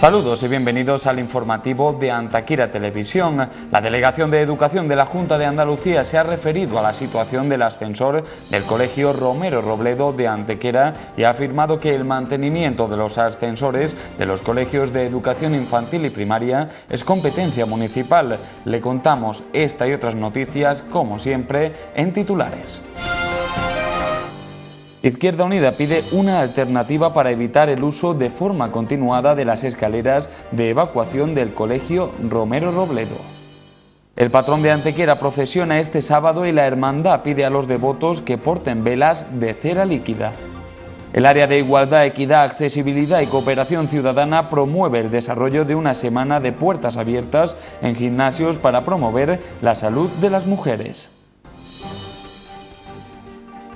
Saludos y bienvenidos al informativo de Antequera Televisión. La Delegación de Educación de la Junta de Andalucía se ha referido a la situación del ascensor del Colegio Romero Robledo de Antequera y ha afirmado que el mantenimiento de los ascensores de los colegios de educación infantil y primaria es competencia municipal. Le contamos esta y otras noticias, como siempre, en titulares. Izquierda Unida pide una alternativa para evitar el uso de forma continuada de las escaleras de evacuación del Colegio Romero Robledo. El patrón de Antequera procesiona este sábado y la hermandad pide a los devotos que porten velas de cera líquida. El área de Igualdad, Equidad, Accesibilidad y Cooperación Ciudadana promueve el desarrollo de una semana de puertas abiertas en gimnasios para promover la salud de las mujeres.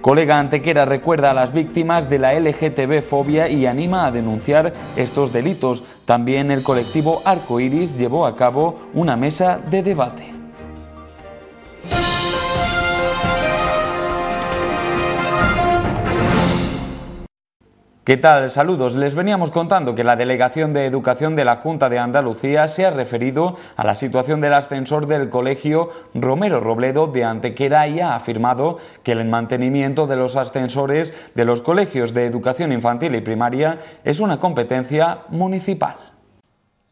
Colega Antequera recuerda a las víctimas de la LGTB fobia y anima a denunciar estos delitos. También el colectivo Arcoiris llevó a cabo una mesa de debate. ¿Qué tal? Saludos. Les veníamos contando que la Delegación de Educación de la Junta de Andalucía se ha referido a la situación del ascensor del colegio Romero Robledo de Antequera y ha afirmado que el mantenimiento de los ascensores de los colegios de educación infantil y primaria es una competencia municipal.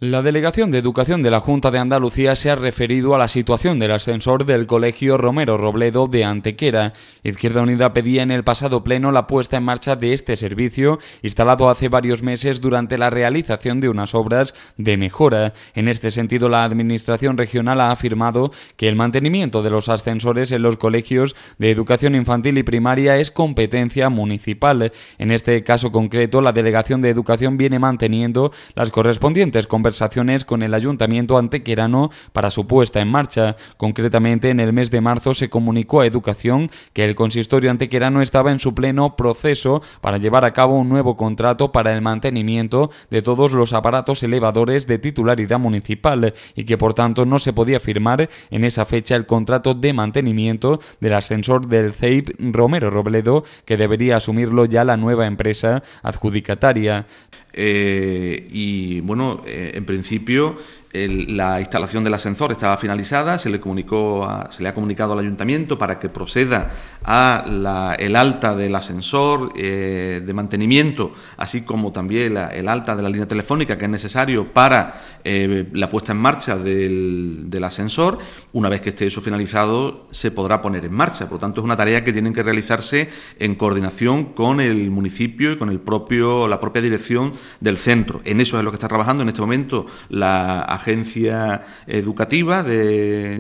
La Delegación de Educación de la Junta de Andalucía se ha referido a la situación del ascensor del Colegio Romero Robledo de Antequera. Izquierda Unida pedía en el pasado pleno la puesta en marcha de este servicio, instalado hace varios meses durante la realización de unas obras de mejora. En este sentido, la Administración Regional ha afirmado que el mantenimiento de los ascensores en los colegios de educación infantil y primaria es competencia municipal. En este caso concreto, la Delegación de Educación viene manteniendo las correspondientes conversaciones con el ayuntamiento antequerano para su puesta en marcha. Concretamente, en el mes de marzo se comunicó a Educación que el consistorio antequerano estaba en su pleno proceso para llevar a cabo un nuevo contrato para el mantenimiento de todos los aparatos elevadores de titularidad municipal y que por tanto no se podía firmar en esa fecha el contrato de mantenimiento del ascensor del CEIP Romero Robledo que debería asumirlo ya la nueva empresa adjudicataria. Eh, y bueno, eh, en principio la instalación del ascensor estaba finalizada, se le, comunicó se le ha comunicado al ayuntamiento para que proceda a la, el alta del ascensor eh, de mantenimiento, así como también el alta de la línea telefónica que es necesario para eh, la puesta en marcha del, del, ascensor. Una vez que esté eso finalizado, se podrá poner en marcha. Por lo tanto, es una tarea que tienen que realizarse en coordinación con el municipio y con el propio, la propia dirección del centro. En eso es lo que está trabajando en este momento la agencia educativa de,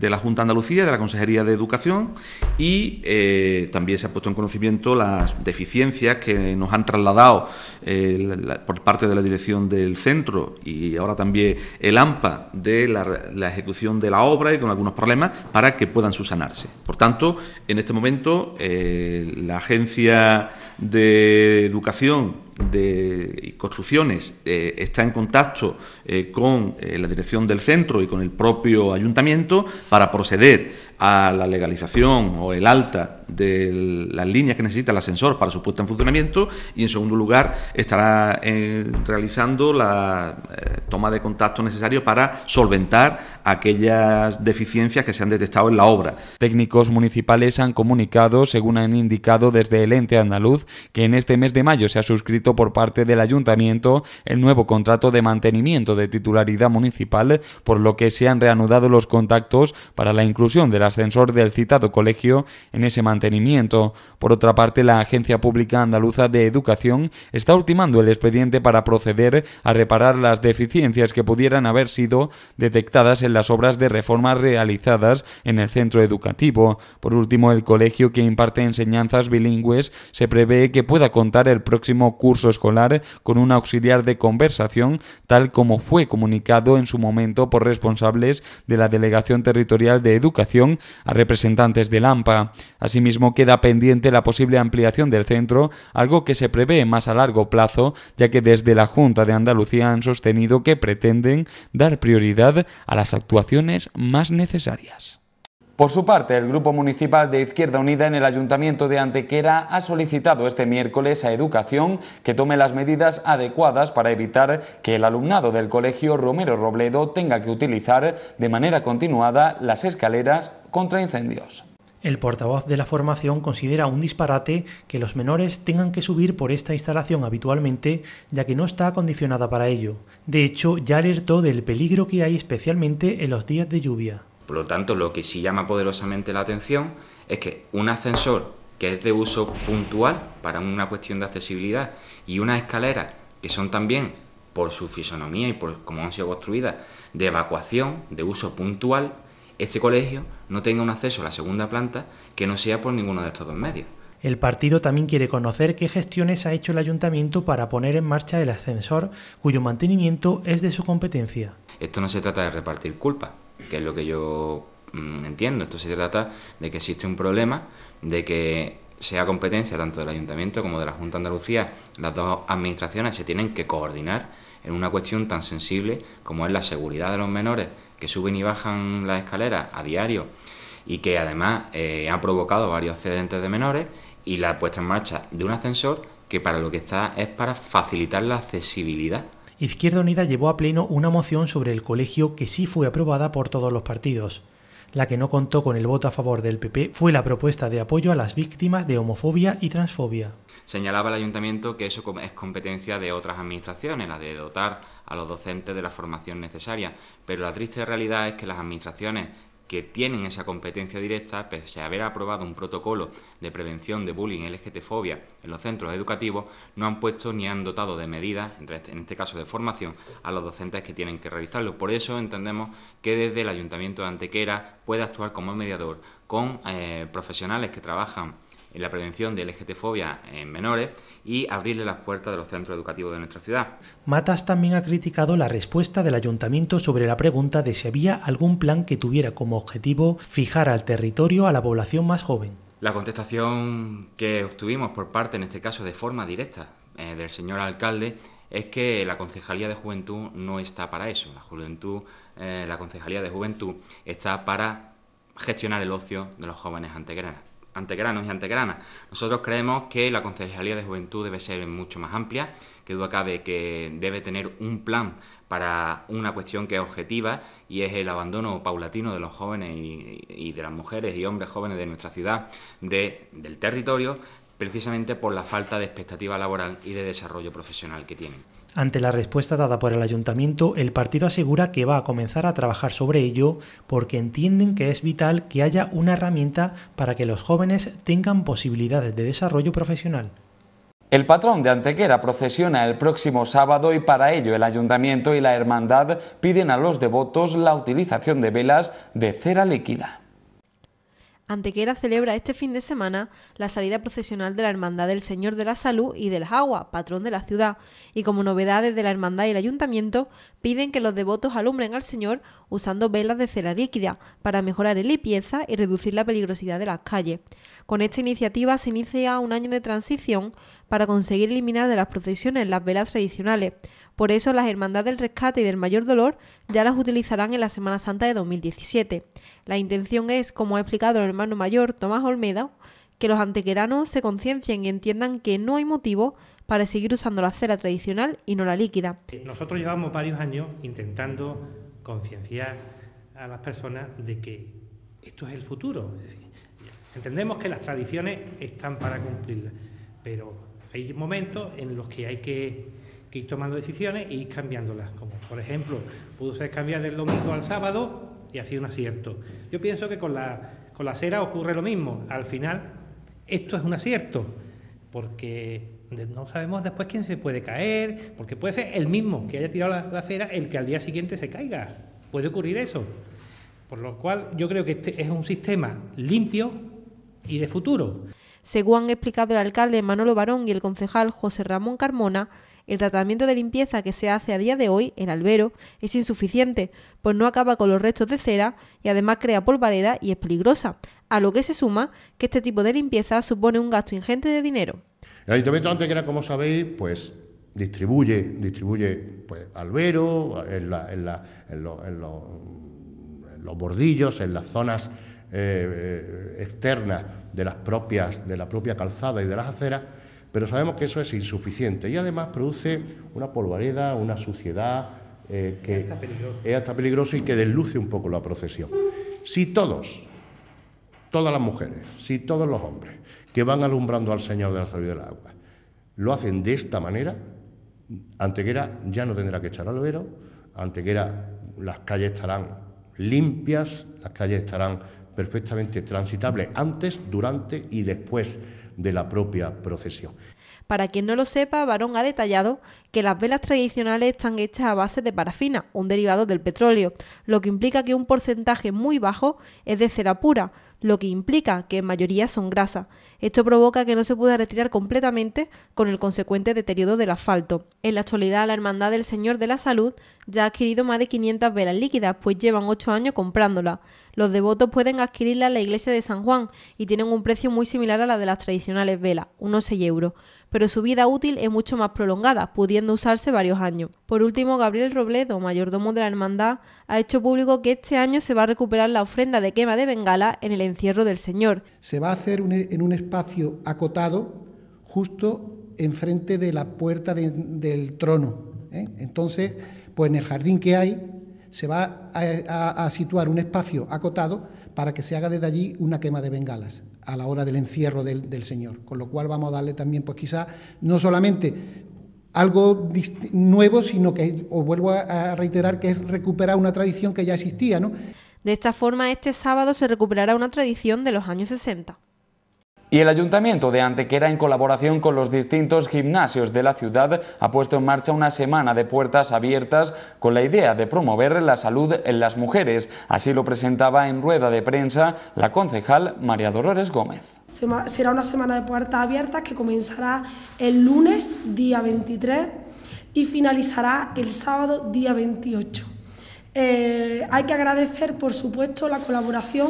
la Junta de Andalucía, de la Consejería de Educación, y eh, también se ha puesto en conocimiento las deficiencias que nos han trasladado eh, por parte de la dirección del centro y ahora también el AMPA de la, ejecución de la obra y con algunos problemas para que puedan subsanarse. Por tanto, en este momento eh, la agencia de educación de construcciones eh, está en contacto eh, con eh, la dirección del centro y con el propio ayuntamiento para proceder a la legalización o el alta de las líneas que necesita el ascensor para su puesta en funcionamiento y en segundo lugar estará eh, realizando la eh, toma de contacto necesario para solventar aquellas deficiencias que se han detectado en la obra. Técnicos municipales han comunicado, según han indicado desde el ente andaluz, que en este mes de mayo se ha suscrito por parte del ayuntamiento el nuevo contrato de mantenimiento de titularidad municipal, por lo que se han reanudado los contactos para la inclusión de las ascensor del citado colegio en ese mantenimiento. Por otra parte, la Agencia Pública Andaluza de Educación está ultimando el expediente para proceder a reparar las deficiencias que pudieran haber sido detectadas en las obras de reforma realizadas en el centro educativo. Por último, el colegio que imparte enseñanzas bilingües se prevé que pueda contar el próximo curso escolar con un auxiliar de conversación, tal como fue comunicado en su momento por responsables de la Delegación Territorial de Educación a representantes del AMPA. Asimismo, queda pendiente la posible ampliación del centro, algo que se prevé más a largo plazo, ya que desde la Junta de Andalucía han sostenido que pretenden dar prioridad a las actuaciones más necesarias. Por su parte, el Grupo Municipal de Izquierda Unida en el Ayuntamiento de Antequera ha solicitado este miércoles a Educación que tome las medidas adecuadas para evitar que el alumnado del Colegio Romero Robledo tenga que utilizar de manera continuada las escaleras contra incendios. El portavoz de la formación considera un disparate que los menores tengan que subir por esta instalación habitualmente, ya que no está acondicionada para ello. De hecho, ya alertó del peligro que hay especialmente en los días de lluvia. Por lo tanto, lo que sí llama poderosamente la atención es que un ascensor que es de uso puntual para una cuestión de accesibilidad y unas escaleras que son también por su fisonomía y por cómo han sido construidas de evacuación, de uso puntual, este colegio no tenga un acceso a la segunda planta que no sea por ninguno de estos dos medios. El partido también quiere conocer qué gestiones ha hecho el ayuntamiento para poner en marcha el ascensor cuyo mantenimiento es de su competencia. Esto no se trata de repartir culpa que es lo que yo mm, entiendo. Esto se trata de que existe un problema, de que sea competencia tanto del Ayuntamiento como de la Junta de Andalucía, las dos administraciones se tienen que coordinar en una cuestión tan sensible como es la seguridad de los menores que suben y bajan las escaleras a diario y que además eh, ha provocado varios accidentes de menores y la puesta en marcha de un ascensor que para lo que está es para facilitar la accesibilidad Izquierda Unida llevó a pleno una moción sobre el colegio que sí fue aprobada por todos los partidos. La que no contó con el voto a favor del PP fue la propuesta de apoyo a las víctimas de homofobia y transfobia. Señalaba el ayuntamiento que eso es competencia de otras administraciones, la de dotar a los docentes de la formación necesaria, pero la triste realidad es que las administraciones que tienen esa competencia directa, pese a haber aprobado un protocolo de prevención de bullying y LGTfobia en los centros educativos, no han puesto ni han dotado de medidas, en este caso de formación, a los docentes que tienen que realizarlo. Por eso entendemos que desde el Ayuntamiento de Antequera puede actuar como mediador con eh, profesionales que trabajan en la prevención de LGTfobia en menores y abrirle las puertas de los centros educativos de nuestra ciudad. Matas también ha criticado la respuesta del ayuntamiento sobre la pregunta de si había algún plan que tuviera como objetivo fijar al territorio a la población más joven. La contestación que obtuvimos por parte, en este caso de forma directa, eh, del señor alcalde es que la Concejalía de Juventud no está para eso. La, juventud, eh, la Concejalía de Juventud está para gestionar el ocio de los jóvenes antegranas antegranos y antegranas. Nosotros creemos que la Concejalía de Juventud debe ser mucho más amplia, que duda cabe que debe tener un plan para una cuestión que es objetiva y es el abandono paulatino de los jóvenes y, y de las mujeres y hombres jóvenes de nuestra ciudad, de, del territorio, precisamente por la falta de expectativa laboral y de desarrollo profesional que tienen. Ante la respuesta dada por el ayuntamiento, el partido asegura que va a comenzar a trabajar sobre ello porque entienden que es vital que haya una herramienta para que los jóvenes tengan posibilidades de desarrollo profesional. El patrón de Antequera procesiona el próximo sábado y para ello el ayuntamiento y la hermandad piden a los devotos la utilización de velas de cera líquida. Antequera celebra este fin de semana la salida procesional de la Hermandad del Señor de la Salud y del Agua, patrón de la ciudad, y como novedades de la Hermandad y el Ayuntamiento, piden que los devotos alumbren al Señor usando velas de cera líquida para mejorar el limpieza y reducir la peligrosidad de las calles. Con esta iniciativa se inicia un año de transición para conseguir eliminar de las procesiones las velas tradicionales, por eso las hermandades del Rescate y del Mayor Dolor ya las utilizarán en la Semana Santa de 2017. La intención es, como ha explicado el hermano mayor Tomás Olmedo, que los antequeranos se conciencien y entiendan que no hay motivo para seguir usando la cera tradicional y no la líquida. Nosotros llevamos varios años intentando concienciar a las personas de que esto es el futuro. entendemos que las tradiciones están para cumplirlas, pero hay momentos en los que hay que que ir tomando decisiones y e ir cambiándolas. Como por ejemplo, pudo ser cambiar del domingo al sábado y ha sido un acierto. Yo pienso que con la, con la ocurre lo mismo. Al final, esto es un acierto, porque no sabemos después quién se puede caer, porque puede ser el mismo que haya tirado la, acera... el que al día siguiente se caiga. Puede ocurrir eso. Por lo cual, yo creo que este es un sistema limpio y de futuro. Según han explicado el alcalde Manolo Barón y el concejal José Ramón Carmona, el tratamiento de limpieza que se hace a día de hoy en Albero es insuficiente, pues no acaba con los restos de cera y además crea polvareda y es peligrosa, a lo que se suma que este tipo de limpieza supone un gasto ingente de dinero. El ayuntamiento antes que era, como sabéis, pues distribuye, distribuye pues, albero, en, los bordillos, en las zonas eh, eh, externas de, las propias, de la propia calzada y de las aceras, pero sabemos que eso es insuficiente y además produce una polvareda, una suciedad eh, que es hasta, peligroso y que desluce un poco la procesión. Si todos, todas las mujeres, si todos los hombres que van alumbrando al Señor de la Salud del Agua lo hacen de esta manera, Antequera ya no tendrá que echar al vero... Antequera las calles estarán limpias, las calles estarán perfectamente transitables antes, durante y después de la propia procesión. Para quien no lo sepa, Barón ha detallado que las velas tradicionales están hechas a base de parafina, un derivado del petróleo, lo que implica que un porcentaje muy bajo es de cera pura, lo que implica que en mayoría son grasa. Esto provoca que no se pueda retirar completamente con el consecuente deterioro del asfalto. En la actualidad, la Hermandad del Señor de la Salud ya ha adquirido más de 500 velas líquidas, pues llevan 8 años comprándolas. Los devotos pueden adquirirla en la iglesia de San Juan y tienen un precio muy similar a la de las tradicionales velas, unos 6 euros pero su vida útil es mucho más prolongada, pudiendo usarse varios años. Por último, Gabriel Robledo, mayordomo de la hermandad, ha hecho público que este año se va a recuperar la ofrenda de quema de bengala en el encierro del Señor. Se va a hacer e, en un espacio acotado, justo enfrente de la puerta del trono. ¿eh? Entonces, pues en el jardín que hay, se va a situar un espacio acotado para que se haga desde allí una quema de bengalas a la hora del encierro del, Señor. Con lo cual vamos a darle también, pues quizá no solamente algo nuevo, sino que, os vuelvo a, reiterar, que es recuperar una tradición que ya existía. ¿no? De esta forma, este sábado se recuperará una tradición de los años 60. Y el Ayuntamiento de Antequera, en colaboración con los distintos gimnasios de la ciudad, ha puesto en marcha una semana de puertas abiertas con la idea de promover la salud en las mujeres. Así lo presentaba en rueda de prensa la concejal María Dolores Gómez. Será una semana de puertas abiertas que comenzará el lunes, día 23, y finalizará el sábado, día 28. Eh, hay que agradecer, por supuesto, la colaboración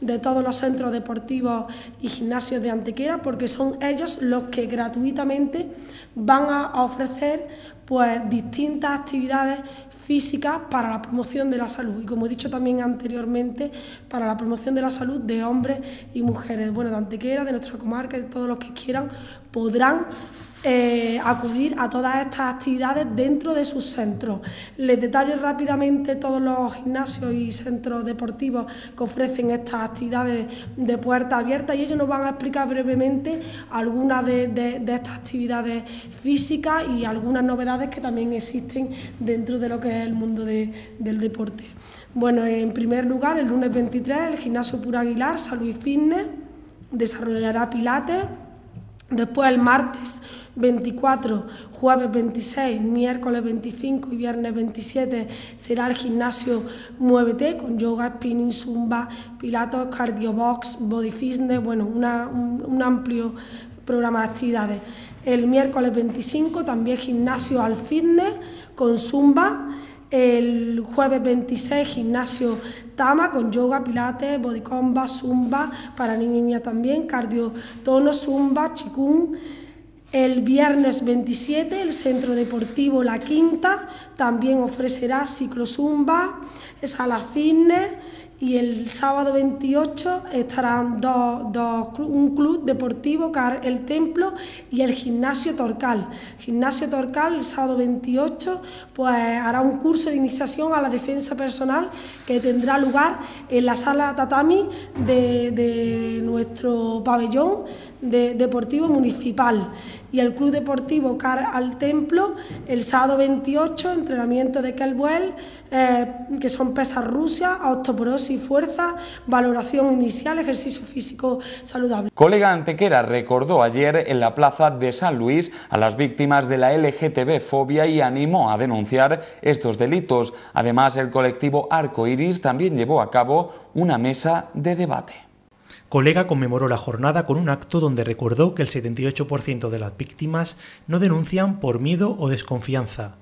de todos los centros deportivos y gimnasios de Antequera, porque son ellos los que gratuitamente van a ofrecer pues, distintas actividades físicas para la promoción de la salud y como he dicho también anteriormente, para la promoción de la salud de hombres y mujeres, bueno, de Antequera, de nuestra comarca, de todos los que quieran, podrán eh, acudir a todas estas actividades dentro de sus centros. Les detallo rápidamente todos los gimnasios y centros deportivos que ofrecen estas actividades de puerta abierta y ellos nos van a explicar brevemente algunas de, estas actividades físicas y algunas novedades que también existen dentro de lo que es el mundo del deporte. Bueno, en primer lugar, el lunes 23, el gimnasio Pura Aguilar, Salud y Fitness, desarrollará pilates. Después, el martes 24, jueves 26, miércoles 25 y viernes 27 será el gimnasio Muévete con yoga, spinning, zumba, cardio box, body fitness, bueno, una, un, amplio programa de actividades. El miércoles 25 también gimnasio al fitness con zumba. El jueves 26 gimnasio Tama con yoga, pilates, body comba zumba para niñas también, cardio tono, zumba, chikung. El viernes 27 el Centro Deportivo La Quinta también ofrecerá ciclosumba, sala fitness y el sábado 28 estarán dos, un club deportivo, el Templo y el Gimnasio Torcal. Gimnasio Torcal el sábado 28 pues, hará un curso de iniciación a la defensa personal que tendrá lugar en la sala tatami de, de nuestro pabellón de, deportivo municipal y el Club Deportivo Car al Templo. El sábado 28, entrenamiento de Kelbuel, eh, que son pesas rusas, osteoporosis, fuerza, valoración inicial, ejercicio físico saludable. Colega Antequera recordó ayer en la plaza de San Luis a las víctimas de la LGTB fobia y animó a denunciar estos delitos. Además, el colectivo Arco Iris también llevó a cabo una mesa de debate. Colega conmemoró la jornada con un acto donde recordó que el 78% de las víctimas no denuncian por miedo o desconfianza.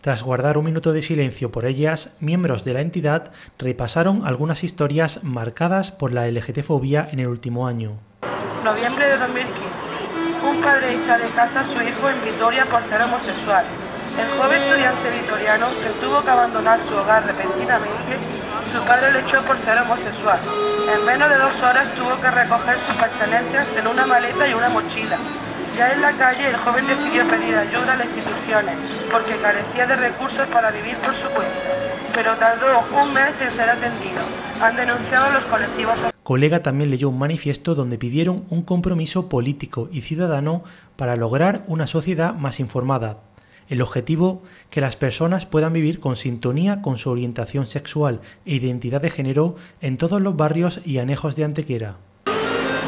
Tras guardar un minuto de silencio por ellas, miembros de la entidad repasaron algunas historias marcadas por la LGTfobia en el último año. Noviembre de 2015. Un padre echa de casa a su hijo en Vitoria por ser homosexual. El joven estudiante vitoriano que tuvo que abandonar su hogar repentinamente su padre le echó por ser homosexual. En menos de dos horas tuvo que recoger sus pertenencias en una maleta y una mochila. Ya en la calle el joven decidió pedir ayuda a las instituciones porque carecía de recursos para vivir por su cuenta, pero tardó un mes en ser atendido. Han denunciado los colectivos. Colega también leyó un manifiesto donde pidieron un compromiso político y ciudadano para lograr una sociedad más informada, el objetivo, que las personas puedan vivir con sintonía con su orientación sexual e identidad de género en todos los barrios y anejos de Antequera.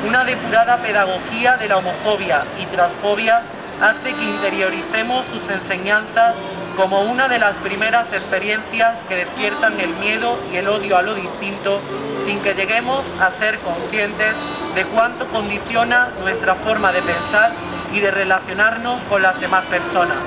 Una depurada pedagogía de la homofobia y transfobia hace que interioricemos sus enseñanzas como una de las primeras experiencias que despiertan el miedo y el odio a lo distinto, sin que lleguemos a ser conscientes de cuánto condiciona nuestra forma de pensar y de relacionarnos con las demás personas.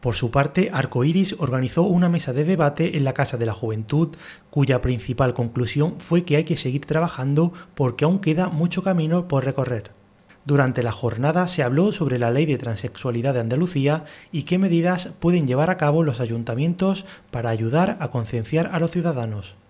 Por su parte, Arcoiris organizó una mesa de debate en la Casa de la Juventud, cuya principal conclusión fue que hay que seguir trabajando porque aún queda mucho camino por recorrer. Durante la jornada se habló sobre la ley de transexualidad de Andalucía y qué medidas pueden llevar a cabo los ayuntamientos para ayudar a concienciar a los ciudadanos.